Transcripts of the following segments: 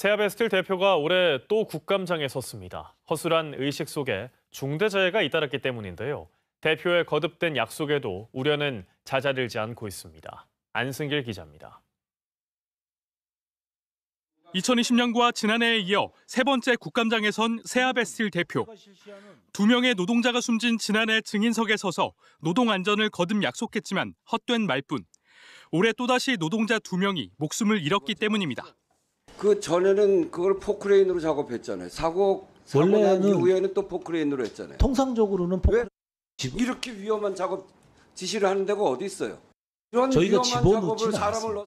세아베스틸 대표가 올해 또 국감장에 섰습니다. 허술한 의식 속에 중대재해가 잇따랐기 때문인데요. 대표의 거듭된 약속에도 우려는 잦아들지 않고 있습니다. 안승길 기자입니다. 2020년과 지난해에 이어 세 번째 국감장에 선 세아베스틸 대표. 두 명의 노동자가 숨진 지난해 증인석에 서서 노동 안전을 거듭 약속했지만 헛된 말뿐. 올해 또다시 노동자 두 명이 목숨을 잃었기 때문입니다. 그 전에는 그걸 포크레인으로 작업했잖아요. 사고 사고 난 이후에는 또 포크레인으로 했잖아요. 통상적으로는 포... 왜? 지금 이렇게 위험한 작업 지시를 하는 데가 어디 있어요? 이런 저희가 집어넣지 사람을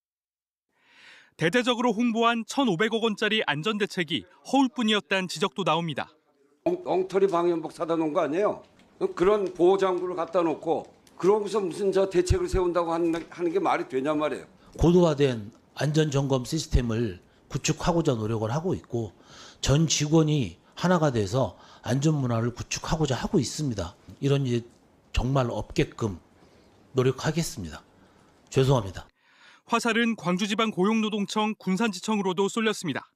대대적으로 홍보한 1,500억 원짜리 안전 대책이 허울뿐이었다는 지적도 나옵니다. 엉, 엉터리 방염복 사다 놓은 거 아니에요? 그런 보호 장구를 갖다 놓고 그러고서 무슨 저 대책을 세운다고 하는, 하는 게 말이 되냐 말이에요. 고도화된 안전 점검 시스템을 구축하고자 노력을 하고 있고 전 직원이 하나가 돼서 안전 문화를 구축하고자 하고 있습니다. 이런 일 정말 없게끔 노력하겠습니다. 죄송합니다. 화살은 광주지방 고용노동청 군산지청으로도 쏠렸습니다.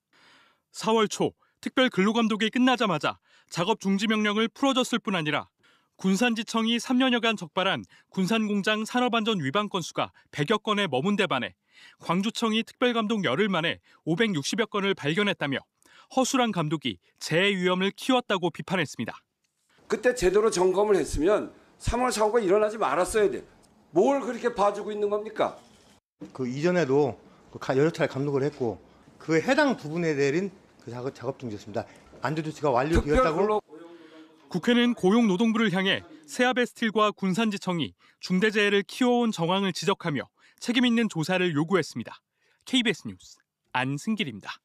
4월 초 특별 근로감독이 끝나자마자 작업 중지 명령을 풀어줬을 뿐 아니라 군산지청이 3년여간 적발한 군산공장 산업안전 위반 건수가 100여 건에 머문 대 반해 광주청이 특별감독 열흘 만에 560여 건을 발견했다며 허술한 감독이 재해 위험을 키웠다고 비판했습니다. 그때 제대로 점검을 했으면 3월 사고가 일어나지 말았어야 돼. 뭘 그렇게 봐주고 있는 겁니까? 그 이전에도 그 여러 차례 감독을 했고 그 해당 부분에 내린 그 작업, 작업 중지였습니다. 안전 조치가 완료되었다고. 국회는 고용노동부를 향해 세아베스틸과 군산지청이 중대재해를 키워온 정황을 지적하며 책임 있는 조사를 요구했습니다. KBS 뉴스 안승길입니다.